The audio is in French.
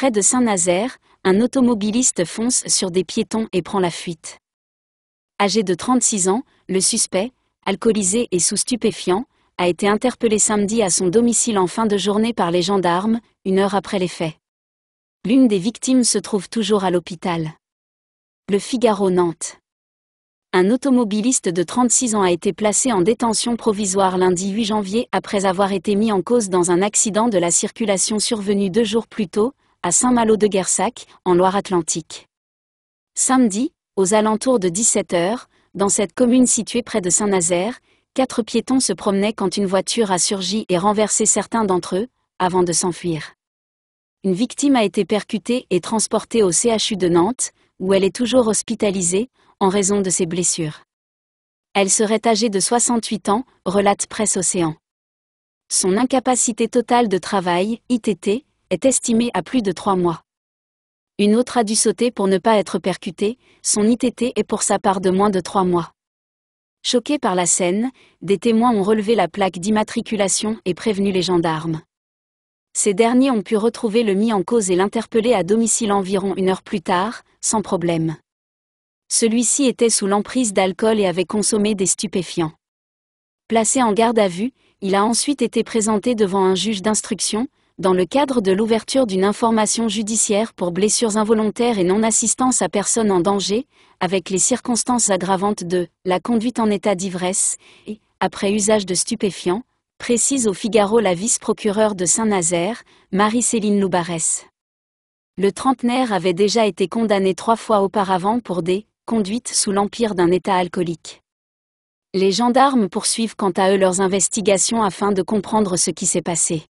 Près de Saint-Nazaire, un automobiliste fonce sur des piétons et prend la fuite. Âgé de 36 ans, le suspect, alcoolisé et sous stupéfiant, a été interpellé samedi à son domicile en fin de journée par les gendarmes, une heure après les faits. L'une des victimes se trouve toujours à l'hôpital. Le Figaro Nantes. Un automobiliste de 36 ans a été placé en détention provisoire lundi 8 janvier après avoir été mis en cause dans un accident de la circulation survenu deux jours plus tôt, à Saint-Malo-de-Guersac, en Loire-Atlantique. Samedi, aux alentours de 17h, dans cette commune située près de Saint-Nazaire, quatre piétons se promenaient quand une voiture a surgi et renversé certains d'entre eux, avant de s'enfuir. Une victime a été percutée et transportée au CHU de Nantes, où elle est toujours hospitalisée, en raison de ses blessures. Elle serait âgée de 68 ans, relate Presse Océan. Son incapacité totale de travail, ITT, est estimé à plus de trois mois. Une autre a dû sauter pour ne pas être percutée, son ITT est pour sa part de moins de trois mois. Choqués par la scène, des témoins ont relevé la plaque d'immatriculation et prévenu les gendarmes. Ces derniers ont pu retrouver le mis en cause et l'interpeller à domicile environ une heure plus tard, sans problème. Celui-ci était sous l'emprise d'alcool et avait consommé des stupéfiants. Placé en garde à vue, il a ensuite été présenté devant un juge d'instruction, dans le cadre de l'ouverture d'une information judiciaire pour blessures involontaires et non-assistance à personne en danger, avec les circonstances aggravantes de la conduite en état d'ivresse et, après usage de stupéfiants, précise au Figaro la vice-procureure de Saint-Nazaire, Marie-Céline Loubarès. Le trentenaire avait déjà été condamné trois fois auparavant pour des conduites sous l'empire d'un état alcoolique. Les gendarmes poursuivent quant à eux leurs investigations afin de comprendre ce qui s'est passé.